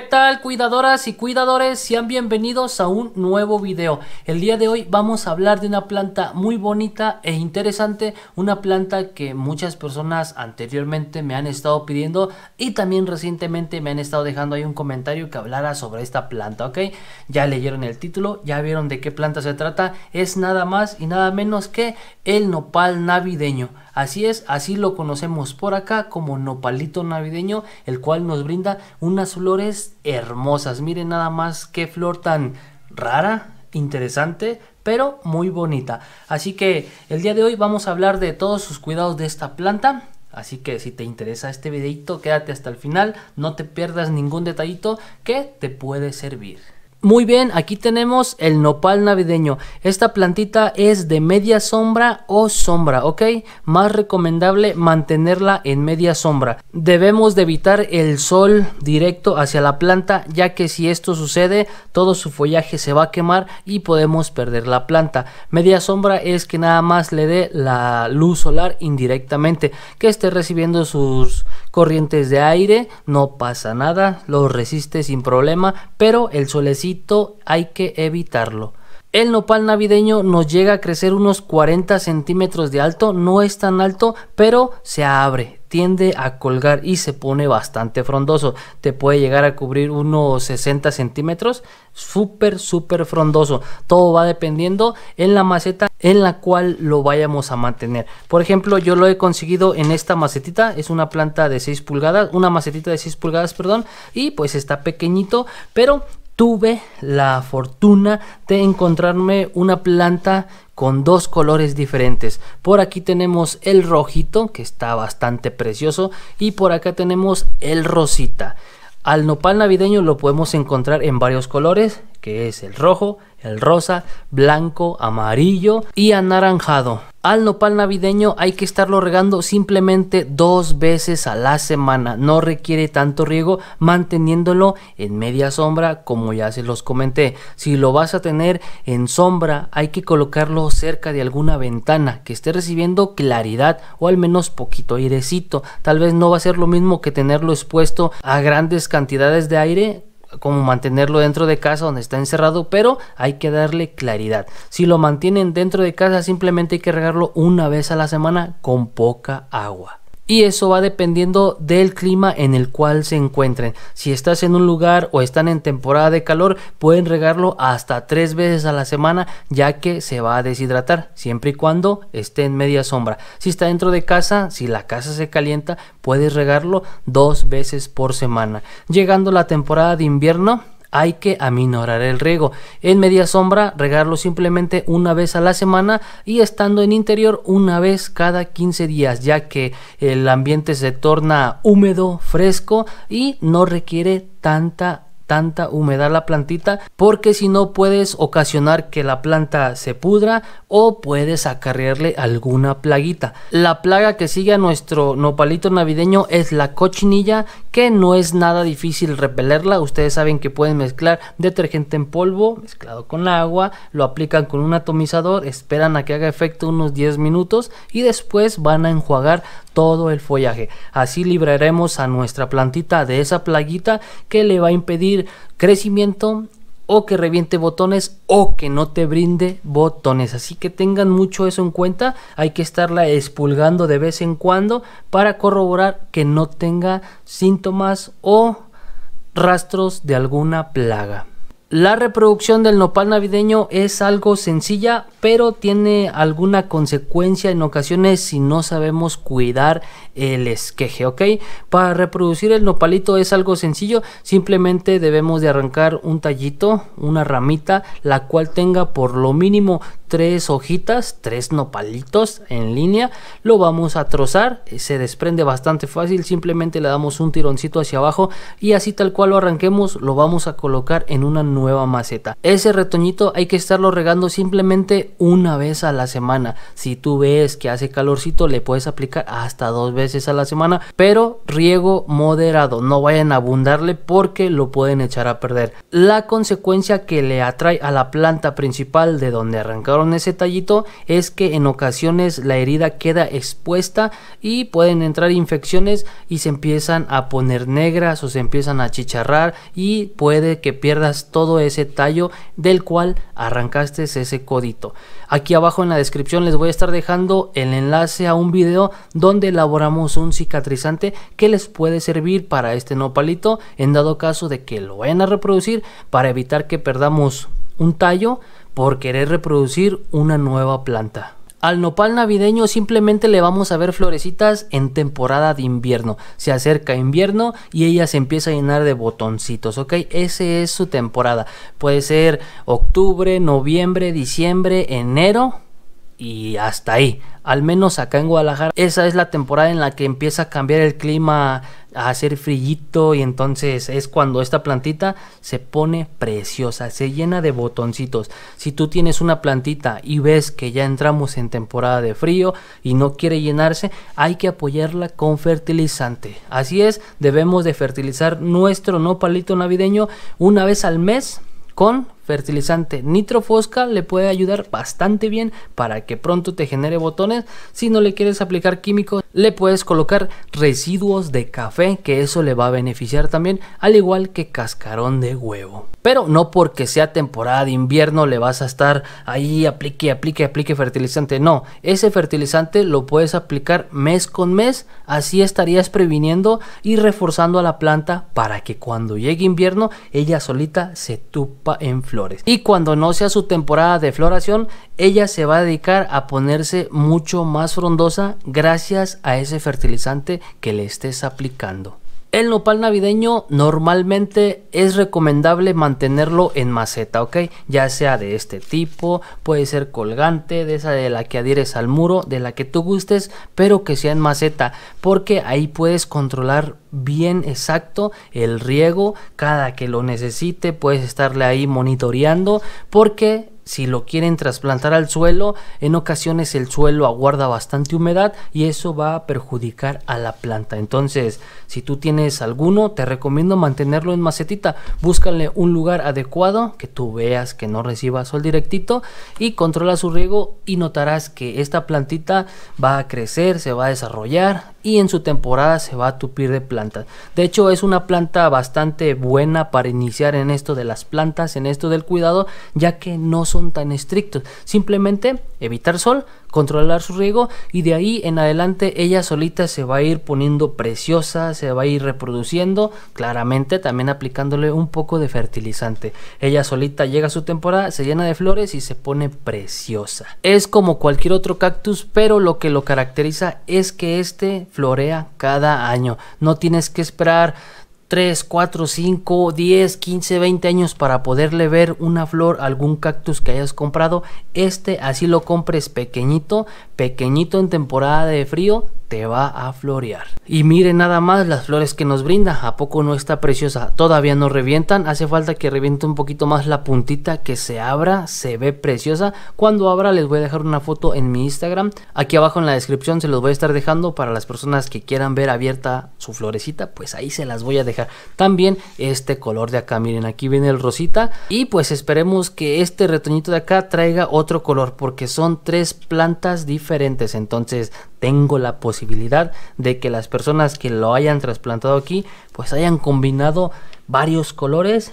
get cuidadoras y cuidadores? Sean bienvenidos a un nuevo video. El día de hoy vamos a hablar de una planta muy bonita e interesante, una planta que muchas personas anteriormente me han estado pidiendo y también recientemente me han estado dejando ahí un comentario que hablara sobre esta planta, ¿ok? Ya leyeron el título, ya vieron de qué planta se trata, es nada más y nada menos que el nopal navideño. Así es, así lo conocemos por acá como nopalito navideño, el cual nos brinda unas flores hermosas. Miren nada más qué flor tan rara, interesante, pero muy bonita. Así que el día de hoy vamos a hablar de todos sus cuidados de esta planta. Así que si te interesa este videito, quédate hasta el final, no te pierdas ningún detallito que te puede servir. Muy bien, aquí tenemos el nopal navideño. Esta plantita es de media sombra o sombra, ¿ok? Más recomendable mantenerla en media sombra. Debemos de evitar el sol directo hacia la planta, ya que si esto sucede, todo su follaje se va a quemar y podemos perder la planta. Media sombra es que nada más le dé la luz solar indirectamente, que esté recibiendo sus corrientes de aire, no pasa nada, lo resiste sin problema, pero el solecito hay que evitarlo. El nopal navideño nos llega a crecer unos 40 centímetros de alto, no es tan alto, pero se abre, tiende a colgar y se pone bastante frondoso. Te puede llegar a cubrir unos 60 centímetros. Súper, súper frondoso. Todo va dependiendo en la maceta en la cual lo vayamos a mantener. Por ejemplo, yo lo he conseguido en esta macetita. Es una planta de 6 pulgadas. Una macetita de 6 pulgadas, perdón. Y pues está pequeñito. Pero tuve la fortuna de encontrarme una planta con dos colores diferentes. Por aquí tenemos el rojito, que está bastante precioso, y por acá tenemos el rosita. Al nopal navideño lo podemos encontrar en varios colores, que es el rojo, el rosa, blanco, amarillo y anaranjado. Al nopal navideño hay que estarlo regando simplemente dos veces a la semana. No requiere tanto riego manteniéndolo en media sombra como ya se los comenté. Si lo vas a tener en sombra hay que colocarlo cerca de alguna ventana que esté recibiendo claridad o al menos poquito airecito. Tal vez no va a ser lo mismo que tenerlo expuesto a grandes cantidades de aire como mantenerlo dentro de casa donde está encerrado, pero hay que darle claridad. Si lo mantienen dentro de casa, simplemente hay que regarlo una vez a la semana con poca agua y eso va dependiendo del clima en el cual se encuentren. Si estás en un lugar o están en temporada de calor, pueden regarlo hasta tres veces a la semana ya que se va a deshidratar, siempre y cuando esté en media sombra. Si está dentro de casa, si la casa se calienta, puedes regarlo dos veces por semana. Llegando la temporada de invierno, hay que aminorar el riego. En media sombra, regarlo simplemente una vez a la semana y estando en interior una vez cada 15 días, ya que el ambiente se torna húmedo, fresco y no requiere tanta tanta humedad la plantita porque si no puedes ocasionar que la planta se pudra o puedes acarrearle alguna plaguita. La plaga que sigue a nuestro nopalito navideño es la cochinilla que no es nada difícil repelerla. Ustedes saben que pueden mezclar detergente en polvo mezclado con agua, lo aplican con un atomizador, esperan a que haga efecto unos 10 minutos y después van a enjuagar todo el follaje. Así libraremos a nuestra plantita de esa plaguita que le va a impedir crecimiento o que reviente botones o que no te brinde botones. Así que tengan mucho eso en cuenta. Hay que estarla expulgando de vez en cuando para corroborar que no tenga síntomas o rastros de alguna plaga. La reproducción del nopal navideño es algo sencilla, pero tiene alguna consecuencia en ocasiones si no sabemos cuidar el esqueje, ¿ok? Para reproducir el nopalito es algo sencillo, simplemente debemos de arrancar un tallito, una ramita, la cual tenga por lo mínimo tres hojitas, tres nopalitos en línea, lo vamos a trozar, se desprende bastante fácil, simplemente le damos un tironcito hacia abajo y así tal cual lo arranquemos lo vamos a colocar en una nueva maceta. Ese retoñito hay que estarlo regando simplemente una vez a la semana. Si tú ves que hace calorcito, le puedes aplicar hasta dos veces a la semana, pero riego moderado. No vayan a abundarle porque lo pueden echar a perder. La consecuencia que le atrae a la planta principal de donde arrancaron ese tallito es que en ocasiones la herida queda expuesta y pueden entrar infecciones y se empiezan a poner negras o se empiezan a chicharrar y puede que pierdas todo ese tallo del cual arrancaste ese codito. Aquí abajo en la descripción les voy a estar dejando el enlace a un vídeo donde elaboramos un cicatrizante que les puede servir para este nopalito en dado caso de que lo vayan a reproducir para evitar que perdamos un tallo por querer reproducir una nueva planta. Al nopal navideño simplemente le vamos a ver florecitas en temporada de invierno. Se acerca invierno y ella se empieza a llenar de botoncitos, ¿ok? Esa es su temporada. Puede ser octubre, noviembre, diciembre, enero y hasta ahí. Al menos acá en Guadalajara, esa es la temporada en la que empieza a cambiar el clima, a hacer frillito y entonces es cuando esta plantita se pone preciosa, se llena de botoncitos. Si tú tienes una plantita y ves que ya entramos en temporada de frío y no quiere llenarse, hay que apoyarla con fertilizante. Así es, debemos de fertilizar nuestro nopalito navideño una vez al mes con fertilizante nitrofosca le puede ayudar bastante bien para que pronto te genere botones. Si no le quieres aplicar químicos le puedes colocar residuos de café, que eso le va a beneficiar también, al igual que cascarón de huevo. Pero no porque sea temporada de invierno le vas a estar ahí aplique, aplique, aplique fertilizante. No, ese fertilizante lo puedes aplicar mes con mes, así estarías previniendo y reforzando a la planta para que cuando llegue invierno ella solita se tupa en flor. Y cuando no sea su temporada de floración, ella se va a dedicar a ponerse mucho más frondosa gracias a ese fertilizante que le estés aplicando. El nopal navideño normalmente es recomendable mantenerlo en maceta, ¿ok? Ya sea de este tipo, puede ser colgante, de esa de la que adhieres al muro, de la que tú gustes, pero que sea en maceta, porque ahí puedes controlar bien exacto el riego, cada que lo necesite puedes estarle ahí monitoreando, porque si lo quieren trasplantar al suelo, en ocasiones el suelo aguarda bastante humedad y eso va a perjudicar a la planta. Entonces, si tú tienes alguno, te recomiendo mantenerlo en macetita. Búscale un lugar adecuado que tú veas que no reciba sol directito y controla su riego y notarás que esta plantita va a crecer, se va a desarrollar y en su temporada se va a tupir de plantas. De hecho, es una planta bastante buena para iniciar en esto de las plantas, en esto del cuidado, ya que no son tan estrictos. Simplemente evitar sol, controlar su riego y de ahí en adelante ella solita se va a ir poniendo preciosa, se va a ir reproduciendo, claramente también aplicándole un poco de fertilizante. Ella solita llega a su temporada, se llena de flores y se pone preciosa. Es como cualquier otro cactus, pero lo que lo caracteriza es que este florea cada año. No tienes que esperar 3, 4, 5, 10, 15, 20 años para poderle ver una flor, algún cactus que hayas comprado. Este así lo compres pequeñito, pequeñito en temporada de frío, te va a florear. Y miren nada más las flores que nos brinda, ¿a poco no está preciosa? Todavía no revientan, hace falta que reviente un poquito más la puntita, que se abra, se ve preciosa. Cuando abra les voy a dejar una foto en mi Instagram, aquí abajo en la descripción se los voy a estar dejando para las personas que quieran ver abierta su florecita, pues ahí se las voy a dejar. También este color de acá, miren, aquí viene el rosita y pues esperemos que este retoñito de acá traiga otro color porque son tres plantas diferentes, entonces tengo la posibilidad de que las personas que lo hayan trasplantado aquí pues hayan combinado varios colores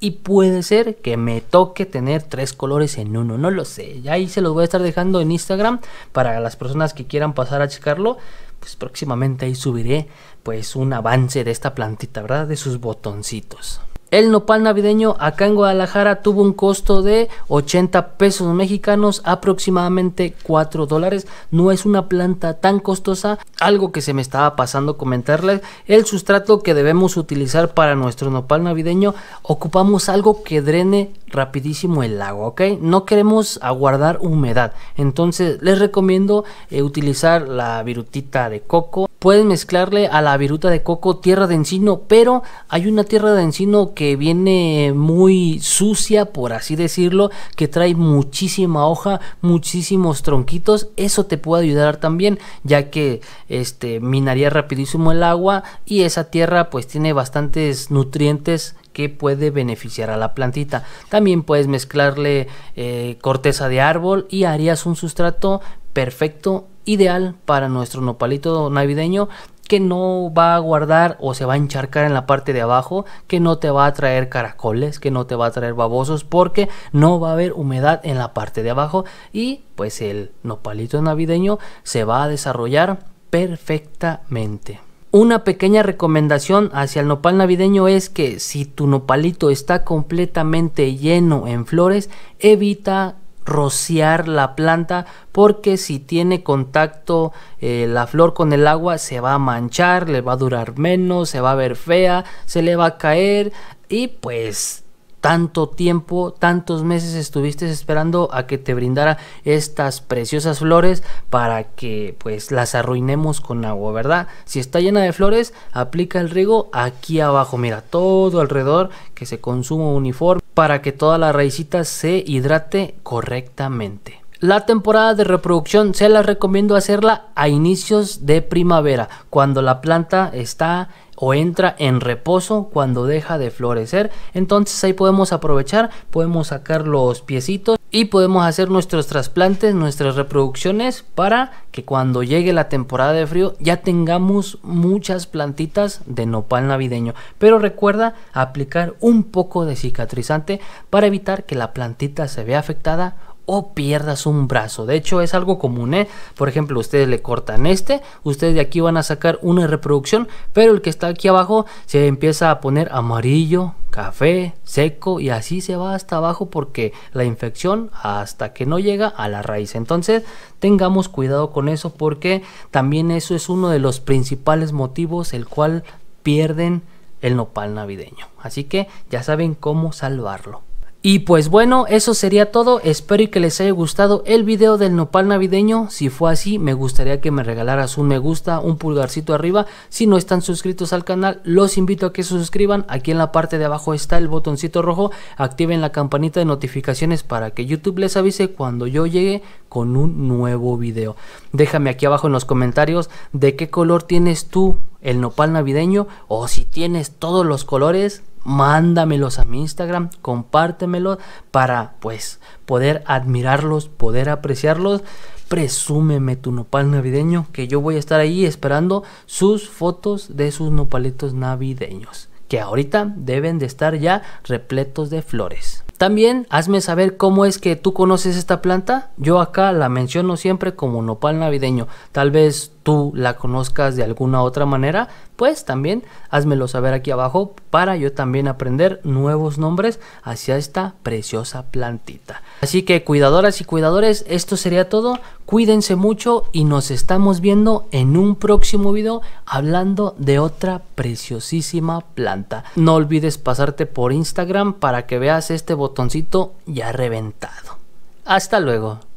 y puede ser que me toque tener tres colores en uno, no lo sé. Ahí se los voy a estar dejando en Instagram para las personas que quieran pasar a checarlo. Pues próximamente ahí subiré pues un avance de esta plantita, ¿verdad? De sus botoncitos. El nopal navideño acá en Guadalajara tuvo un costo de 80 pesos mexicanos, aproximadamente 4 dólares. No es una planta tan costosa, algo que se me estaba pasando comentarles. El sustrato que debemos utilizar para nuestro nopal navideño, ocupamos algo que drene rapidísimo el agua, ¿ok? No queremos aguardar humedad, entonces les recomiendo eh, utilizar la virutita de coco puedes mezclarle a la viruta de coco tierra de encino, pero hay una tierra de encino que viene muy sucia, por así decirlo, que trae muchísima hoja, muchísimos tronquitos, eso te puede ayudar también, ya que este minaría rapidísimo el agua y esa tierra pues tiene bastantes nutrientes que puede beneficiar a la plantita. También puedes mezclarle eh, corteza de árbol y harías un sustrato perfecto ideal para nuestro nopalito navideño que no va a guardar o se va a encharcar en la parte de abajo, que no te va a traer caracoles, que no te va a traer babosos, porque no va a haber humedad en la parte de abajo y pues el nopalito navideño se va a desarrollar perfectamente. Una pequeña recomendación hacia el nopal navideño es que si tu nopalito está completamente lleno en flores, evita rociar la planta porque si tiene contacto eh, la flor con el agua se va a manchar, le va a durar menos, se va a ver fea, se le va a caer y pues tanto tiempo, tantos meses estuviste esperando a que te brindara estas preciosas flores para que pues las arruinemos con agua, ¿verdad? Si está llena de flores, aplica el riego aquí abajo, mira, todo alrededor, que se consuma uniforme para que toda la raízita se hidrate correctamente. La temporada de reproducción se la recomiendo hacerla a inicios de primavera, cuando la planta está o entra en reposo, cuando deja de florecer. Entonces ahí podemos aprovechar, podemos sacar los piecitos y podemos hacer nuestros trasplantes, nuestras reproducciones para que cuando llegue la temporada de frío ya tengamos muchas plantitas de nopal navideño. Pero recuerda aplicar un poco de cicatrizante para evitar que la plantita se vea afectada o pierdas un brazo. De hecho, es algo común, ¿eh? Por ejemplo, ustedes le cortan este, ustedes de aquí van a sacar una reproducción, pero el que está aquí abajo se empieza a poner amarillo, café, seco y así se va hasta abajo porque la infección hasta que no llega a la raíz. Entonces tengamos cuidado con eso porque también eso es uno de los principales motivos el cual pierden el nopal navideño. Así que ya saben cómo salvarlo. Y pues bueno, eso sería todo, espero que les haya gustado el video del nopal navideño, si fue así me gustaría que me regalaras un me gusta, un pulgarcito arriba, si no están suscritos al canal los invito a que se suscriban, aquí en la parte de abajo está el botoncito rojo, activen la campanita de notificaciones para que YouTube les avise cuando yo llegue con un nuevo video. Déjame aquí abajo en los comentarios de qué color tienes tú el nopal navideño o si tienes todos los colores, mándamelos a mi Instagram, compártemelos para pues poder admirarlos, poder apreciarlos. Presúmeme tu nopal navideño que yo voy a estar ahí esperando sus fotos de sus nopalitos navideños que ahorita deben de estar ya repletos de flores. También hazme saber cómo es que tú conoces esta planta. Yo acá la menciono siempre como nopal navideño. Tal vez tú la conozcas de alguna otra manera pues también házmelo saber aquí abajo para yo también aprender nuevos nombres hacia esta preciosa plantita. Así que cuidadoras y cuidadores, esto sería todo. Cuídense mucho y nos estamos viendo en un próximo video hablando de otra preciosísima planta. No olvides pasarte por Instagram para que veas este botoncito ya reventado. Hasta luego.